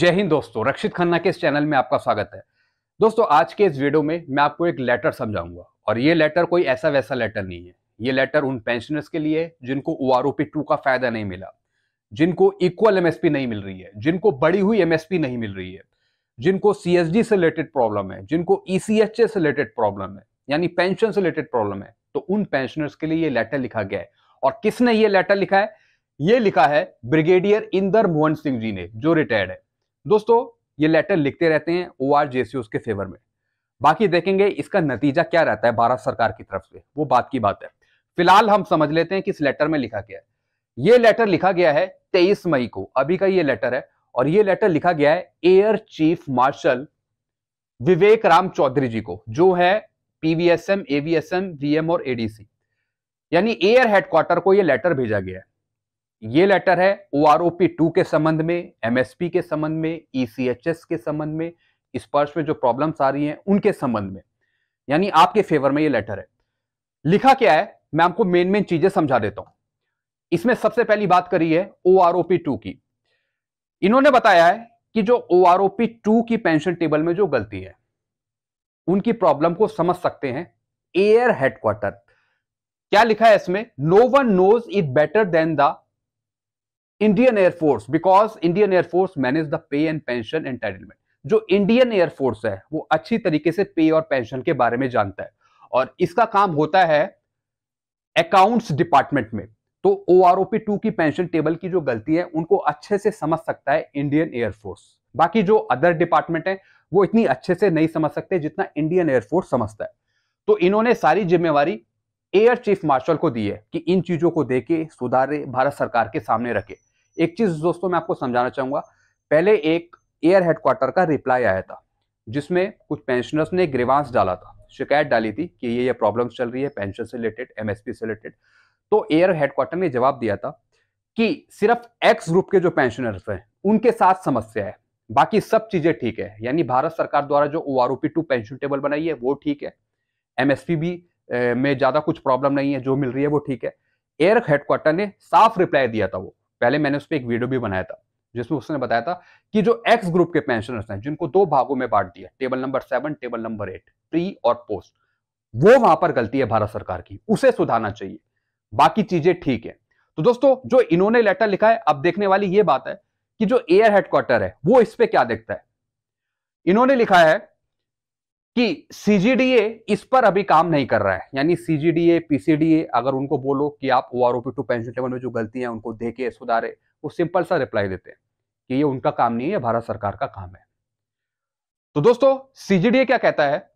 जय हिंद दोस्तों रक्षित खन्ना के इस चैनल में आपका स्वागत है दोस्तों आज के इस वीडियो में मैं आपको एक लेटर समझाऊंगा और ये लेटर कोई ऐसा वैसा लेटर नहीं है ये लेटर उन पेंशनर्स के लिए जिनको ओ आर टू का फायदा नहीं मिला जिनको इक्वल एमएसपी नहीं मिल रही है जिनको बढ़ी हुई एमएसपी नहीं मिल रही है जिनको सी से रिलेटेड प्रॉब्लम है जिनको ईसीएचए e से रिलेटेड प्रॉब्लम है यानी पेंशन से रिलेटेड प्रॉब्लम है तो उन पेंशनर्स के लिए ये लेटर लिखा गया है और किसने ये लेटर लिखा है ये लिखा है ब्रिगेडियर इंदर मोहन सिंह जी ने जो रिटायर्ड है दोस्तों ये लेटर लिखते रहते हैं ओ आर जे सी उसके फेवर में बाकी देखेंगे इसका नतीजा क्या रहता है भारत सरकार की तरफ से वो बात की बात है फिलहाल हम समझ लेते हैं कि इस लेटर में लिखा गया है ये लेटर लिखा गया है तेईस मई को अभी का ये लेटर है और ये लेटर लिखा गया है air chief marshal Vivek Ram Chaudhary ji को जो है पीवीएसएम एवीएसएम वीएम और एडीसी यानी एयर हेडक्वार्टर को यह लेटर भेजा गया है ये लेटर है O R O P two के संबंध में एमएसपी के संबंध में ईसीएचएस e के संबंध में स्पर्श में जो प्रॉब्लम्स आ रही हैं उनके संबंध में यानी आपके फेवर में ये लेटर है लिखा क्या है मैं आपको मेन मेन चीजें समझा देता हूं इसमें सबसे पहली बात करी है O R O P two की इन्होंने बताया है कि जो O R O P two की पेंशन टेबल में जो गलती है उनकी प्रॉब्लम को समझ सकते हैं एयर हेडक्वार्टर क्या लिखा है इसमें no one knows it better than the Indian air force because Indian air force manage the pay and pension entitlement जो इंडियन एयरफोर्स है वो अच्छी तरीके से पे और पेंशन के बारे में जानता है और इसका काम होता है अकाउंट्स डिपार्टमेंट में तो O R O P two की पेंशन टेबल की जो गलती है उनको अच्छे से समझ सकता है इंडियन एयरफोर्स बाकी जो अदर डिपार्टमेंट है वो इतनी अच्छे से नहीं समझ सकते जितना इंडियन एयरफोर्स समझता है तो इन्होंने सारी जिम्मेवारी एयर चीफ मार्शल को दी है कि इन चीजों को देखे सुधारे भारत सरकार के सामने रखे एक चीज दोस्तों मैं आपको समझाना चाहूंगा पहले एक एयर हेडक्वार्टर का रिप्लाई आया था जिसमें कुछ पेंशनर्स ने एक ग्रीवांस डाला था शिकायत डाली थी कि ये ये प्रॉब्लम चल रही है पेंशन से रिलेटेड एमएसपी से रिलेटेड तो एयर हेडक्वार्टर ने जवाब दिया था कि सिर्फ एक्स ग्रुप के जो पेंशनर्स हैं उनके साथ समस्या है बाकी सब चीजें ठीक है यानी भारत सरकार द्वारा जो O R O P two pension table बनाई है वो ठीक है एमएसपी भी में ज्यादा कुछ प्रॉब्लम नहीं है जो मिल रही है वो ठीक है एयर हेडक्वार्टर ने साफ रिप्लाई दिया था वो पहले मैंने उस पर एक वीडियो भी बनाया था जिसमें उसने बताया था कि जो एक्स ग्रुप के पेंशनर्स हैं जिनको दो भागों में बांट दिया table number seven table number eight pre और पोस्ट वो वहां पर गलती है भारत सरकार की उसे सुधारना चाहिए बाकी चीजें ठीक है तो दोस्तों जो इन्होंने लेटर लिखा है अब देखने वाली ये बात है कि जो एयर हेडक्वार्टर है वो इस पर क्या देखता है इन्होंने लिखा है कि सीजीडीए इस पर अभी काम नहीं कर रहा है यानी सीजीडीए पीसीडीए अगर उनको बोलो कि आप O R O two pension level में जो गलतियां उनको देखे सुधारे वो सिंपल सा रिप्लाई देते हैं कि ये उनका काम नहीं है भारत सरकार का काम है तो दोस्तों सीजीडीए क्या कहता है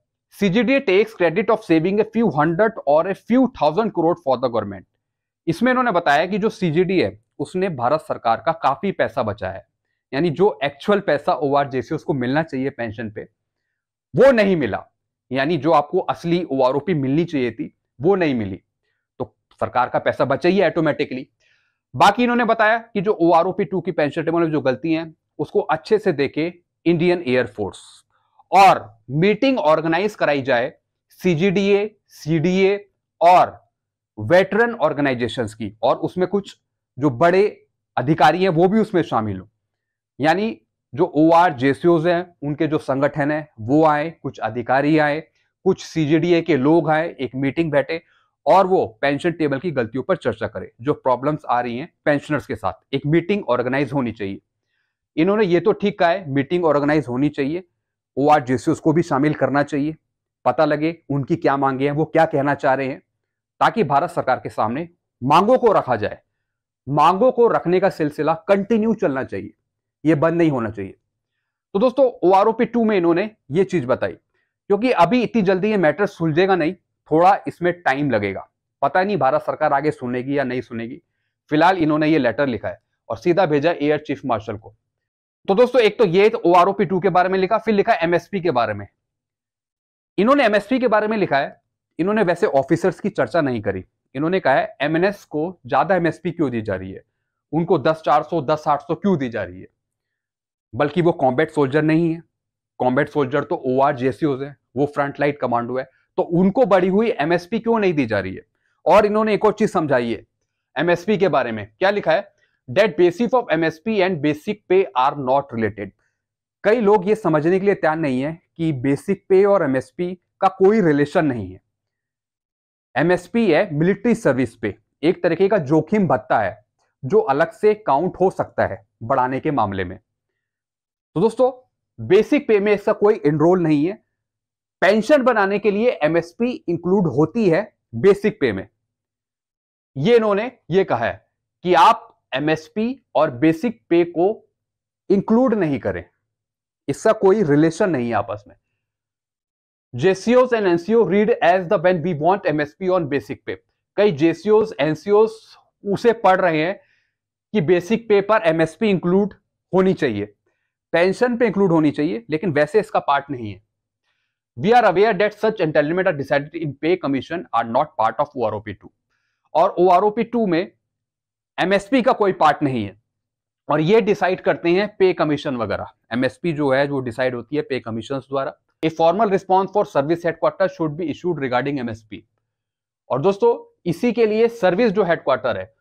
CGDA takes credit of saving a few hundred और a few thousand crore for the government इसमें इन्होंने बताया कि जो सीजीडी है उसने भारत सरकार का काफी पैसा बचाया है यानी जो एक्चुअल पैसा ओ आर उसको मिलना चाहिए पेंशन पे वो नहीं मिला यानी जो आपको असली ओ मिलनी चाहिए थी वो नहीं मिली तो सरकार का पैसा बचा ही ऑटोमेटिकली बाकी इन्होंने बताया कि जो ओ आर टू की पेंशन टेबल में जो गलती है उसको अच्छे से देखे इंडियन एयरफोर्स और मीटिंग ऑर्गेनाइज कराई जाए सीजीडीए सीडीए और वेटरन ऑर्गेनाइजेशंस की और उसमें कुछ जो बड़े अधिकारी हैं वो भी उसमें शामिल हो यानी जो ओ आर जेसीओज हैं उनके जो संगठन है वो आए कुछ अधिकारी आए कुछ ए के लोग आए एक मीटिंग बैठे और वो पेंशन टेबल की गलतियों पर चर्चा करें जो प्रॉब्लम्स आ रही हैं पेंशनर्स के साथ एक मीटिंग ऑर्गेनाइज होनी चाहिए इन्होंने ये तो ठीक कहा है मीटिंग ऑर्गेनाइज होनी चाहिए ओ आर जेसीओस को भी शामिल करना चाहिए पता लगे उनकी क्या मांगे हैं वो क्या कहना चाह रहे हैं ताकि भारत सरकार के सामने मांगों को रखा जाए मांगों को रखने का सिलसिला कंटिन्यू चलना चाहिए ये बंद नहीं होना चाहिए तो दोस्तों ओ आर टू में इन्होंने ये चीज बताई क्योंकि अभी इतनी जल्दी ये मैटर सुलझेगा नहीं थोड़ा इसमें टाइम लगेगा पता नहीं भारत सरकार आगे सुनेगी या नहीं सुनेगी फिलहाल इन्होंने ये लेटर लिखा है और सीधा भेजा एयर चीफ मार्शल को तो दोस्तों एक तो ये ओ आर टू के बारे में लिखा फिर लिखा एमएसपी के बारे में इन्होंने एमएसपी के बारे में लिखा है इन्होंने वैसे ऑफिसर्स की चर्चा नहीं करी इन्होंने कहा है एमएनएस को ज्यादा एमएसपी क्यों दी जा रही है उनको दस चार सौ दस आठ सौ क्यों दी जा रही है बल्कि वो कॉम्बैट सोल्जर नहीं है कॉम्बैट सोल्जर तो ओ आर जेसीओज है वो फ्रंट लाइट कमांडो है तो उनको बड़ी हुई एमएसपी क्यों नहीं दी जा रही है और इन्होंने एक और चीज समझाई है एमएसपी के बारे में क्या लिखा है that basic of MSP and basic pay are not related कई लोग ये समझने के लिए तैयार नहीं है कि बेसिक पे और एमएसपी का कोई रिलेशन नहीं है एमएसपी है मिलिट्री सर्विस पे एक तरीके का जोखिम भत्ता है जो अलग से काउंट हो सकता है बढ़ाने के मामले में तो दोस्तों बेसिक पे में इसका कोई एनरोल नहीं है पेंशन बनाने के लिए एमएसपी इंक्लूड होती है बेसिक पे में ये इन्होंने ये कहा है कि आप एमएसपी और बेसिक पे को इंक्लूड नहीं करें इसका कोई रिलेशन नहीं है आपस में जेसीओस and NCO read as the when we want MSP on basic pay कई जेसीओस एनसीओस उसे पढ़ रहे हैं कि बेसिक पे पर एमएसपी इंक्लूड होनी चाहिए पेंशन पे इंक्लूड होनी चाहिए लेकिन वैसे इसका पार्ट नहीं है we are aware that such entitlement are decided in pay commission are not part of O R OP two और ओ आर ओपी टू में एमएसपी का कोई पार्ट नहीं है और ये डिसाइड करते हैं पे कमीशन वगैरह एमएसपी जो है वो डिसाइड होती है पे कमीशन द्वारा a formal response for service headquarter should be issued regarding MSP और दोस्तों इसी के लिए सर्विस जो हेडक्वार्टर है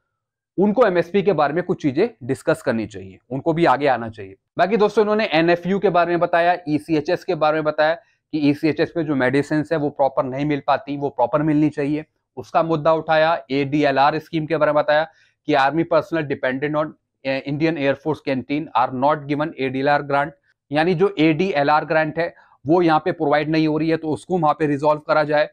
उनको एमएसपी के बारे में कुछ चीजें डिस्कस करनी चाहिए उनको भी आगे आना चाहिए बाकी दोस्तों इन्होंने एनएफयू के बारे में बताया ईसीएचएस e के बारे में बताया कि ईसीएचएस e में जो मेडिसिन है वो प्रॉपर नहीं मिल पाती वो प्रॉपर मिलनी चाहिए उसका मुद्दा उठाया एडीएलआर स्कीम के बारे में बताया कि army personnel dependent on Indian air force canteen are not given ADLR grant यानी जो एडीएलआर ग्रांट है वो यहाँ पे प्रोवाइड नहीं हो रही है तो उसको वहां पे रिजोल्व करा जाए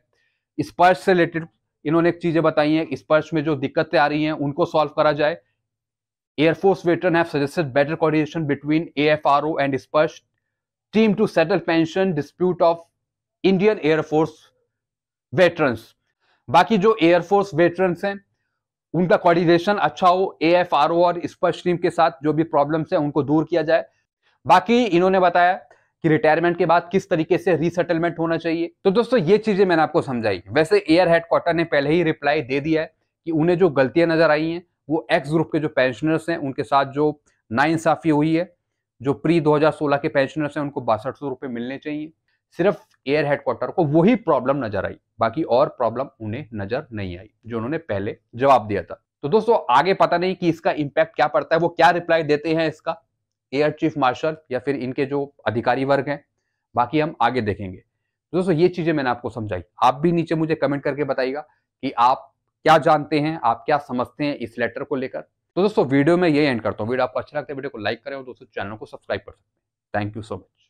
स्पर्श से रिलेटेड इन्होंने एक चीजें बताई हैं स्पर्श में जो दिक्कतें आ रही हैं उनको सॉल्व करा जाए air force veteran have suggested better coordination between AFRO and Sparsh team to settle pension dispute of Indian air force Force बाकी जो एयरफोर्स वेटरन्स हैं उनका कोऑर्डिनेशन अच्छा हो एएफआरओ और स्पर्श टीम के साथ जो भी प्रॉब्लम्स हैं उनको दूर किया जाए बाकी इन्होंने बताया कि रिटायरमेंट के बाद किस तरीके से रिसेटलमेंट होना चाहिए तो दोस्तों ये चीजें मैंने आपको समझाई वैसे एयर हेडक्वार्टर ने पहले ही रिप्लाई दे दिया है कि उन्हें जो गलतियां नजर आई हैं वो एक्स ग्रुप के जो पेंशनर्स हैं उनके साथ जो नाइंसाफी हुई है जो प्री 2016 के पेंशनर्स हैं उनको बासठ सौ रुपये मिलने चाहिए सिर्फ एयर हेडक्वार्टर को वही प्रॉब्लम नजर आई बाकी और प्रॉब्लम उन्हें नजर नहीं आई जो उन्होंने पहले जवाब दिया था तो दोस्तों आगे पता नहीं कि इसका इम्पैक्ट क्या पड़ता है वो क्या रिप्लाई देते हैं इसका एयर चीफ मार्शल या फिर इनके जो अधिकारी वर्ग हैं बाकी हम आगे देखेंगे तो दोस्तों ये चीज़ें मैंने आपको समझाई आप भी नीचे मुझे कमेंट करके बताइएगा कि आप क्या जानते हैं आप क्या समझते हैं इस लेटर को लेकर तो दोस्तों वीडियो में ये एंड करता हूँ वीडियो आपको अच्छा लगता है वीडियो को लाइक करें और दोस्तों चैनल को सब्सक्राइब कर सकते हैं थैंक यू सो मच